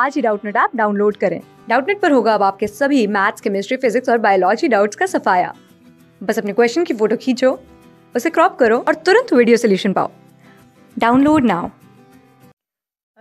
आज ही Doubtnut app download करें डाउटनेट पर होगा अब आपके सभी मैथ्स केमिस्ट्री फिजिक्स और बायोलॉजी डाउट्स का सफाया बस अपने क्वेश्चन की फोटो खींचो उसे क्रॉप करो और तुरंत वीडियो सोल्यूशन पाओ download now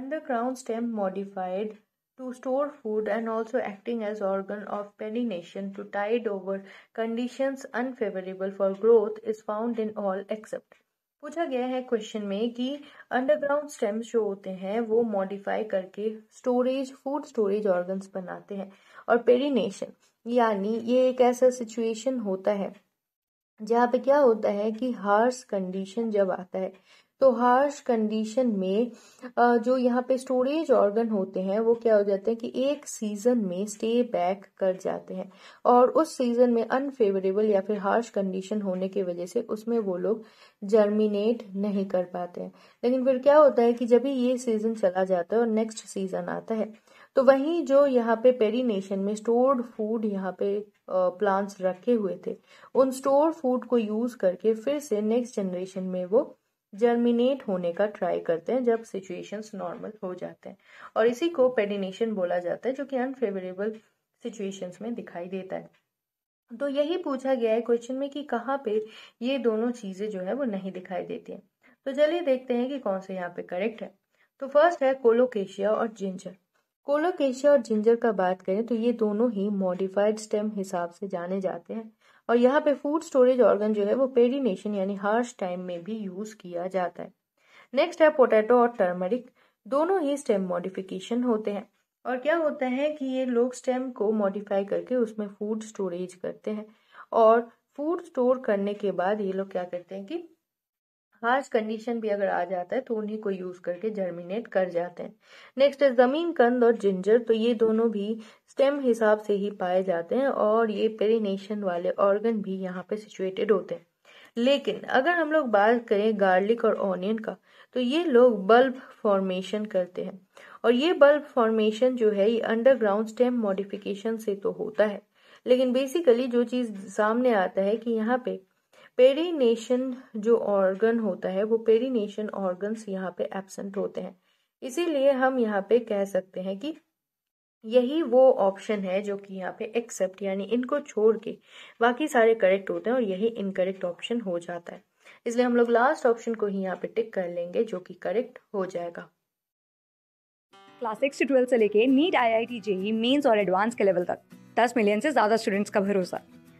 underground stem modified to store food and also acting as organ of pollination to tide over conditions unfavorable for growth is found in all except पूछा गया है question में कि underground stems जो होते हैं वो मॉडिफाई करके स्टोरेज फूड स्टोरेज ऑर्गन्स बनाते हैं और पेरिनेशन यानी ये एक ऐसा सिचुएशन होता है जहाँ पे क्या होता है कि हार्स कंडीशन जब आता है तो हार्श कंडीशन में जो यहाँ पे स्टोरेज ऑर्गन होते हैं वो क्या हो जाते हैं कि एक सीजन में स्टे बैक कर जाते हैं और उस सीजन में अनफेवरेबल या फिर हार्श कंडीशन होने की वजह से उसमें वो लोग जर्मिनेट नहीं कर पाते हैं लेकिन फिर क्या होता है कि जब भी ये सीजन चला जाता है और नेक्स्ट सीजन आता है तो वहीं जो यहाँ पे पेरीनेशन में स्टोर्ड फूड यहाँ पे प्लांट्स रखे हुए थे उन स्टोर फूड को यूज करके फिर से नेक्स्ट जनरेशन में वो जर्मिनेट होने का ट्राई करते हैं जब सिचुएशंस नॉर्मल हो जाते हैं और इसी को पेडिनेशन बोला जाता है जो कि अनफेवरेबल सिचुएशंस में दिखाई देता है तो यही पूछा गया है क्वेश्चन में कि कहाँ पे ये दोनों चीज़ें जो है वो नहीं दिखाई देती हैं तो चलिए देखते हैं कि कौन से यहाँ पे करेक्ट है तो फर्स्ट है कोलोकेशिया और जिंजर कोलोकेशिया और जिंजर का बात करें तो ये दोनों ही मॉडिफाइड स्टेम हिसाब से जाने जाते हैं और यहाँ पे फूड स्टोरेज ऑर्गन जो है वो पेरिनेशन यानी हार्श टाइम में भी यूज किया जाता है नेक्स्ट है पोटैटो और टर्मरिक दोनों ही स्टेम मॉडिफिकेशन होते हैं और क्या होता है कि ये लोग स्टेम को मॉडिफाई करके उसमें फूड स्टोरेज करते हैं और फूड स्टोर करने के बाद ये लोग क्या करते हैं कि हार्श कंडीशन भी अगर आ जाता है तो उन्हीं को यूज करके जर्मिनेट कर जाते हैं नेक्स्ट है जमीन कंद और जिंजर तो ये दोनों भी स्टेम हिसाब से ही पाए जाते हैं और ये पेरिनेशन वाले ऑर्गन भी यहाँ पे सिचुएटेड होते हैं लेकिन अगर हम लोग बात करें गार्लिक और ऑनियन का तो ये लोग बल्ब फॉर्मेशन करते हैं और ये बल्ब फॉर्मेशन जो है ये अंडरग्राउंड स्टेम मॉडिफिकेशन से तो होता है लेकिन बेसिकली जो चीज सामने आता है कि यहाँ पे पेरीनेशन जो ऑर्गन होता है वो पेरीनेशन ऑर्गन्स यहाँ पे एबसेंट होते हैं इसीलिए हम यहाँ पे कह सकते हैं कि यही वो ऑप्शन है जो कि यहाँ पे एक्सेप्ट यानी इनको छोड़ के बाकी सारे करेक्ट होते हैं और यही इनकरेक्ट ऑप्शन हो जाता है इसलिए हम लोग लास्ट ऑप्शन को ही यहाँ पे टिक कर लेंगे जो कि करेक्ट हो जाएगा क्लास सिक्स से ट्वेल्थ से लेके NEET I I T JEE और एडवांस के लेवल तक दस मिलियन से ज्यादा स्टूडेंट्स का भरोसा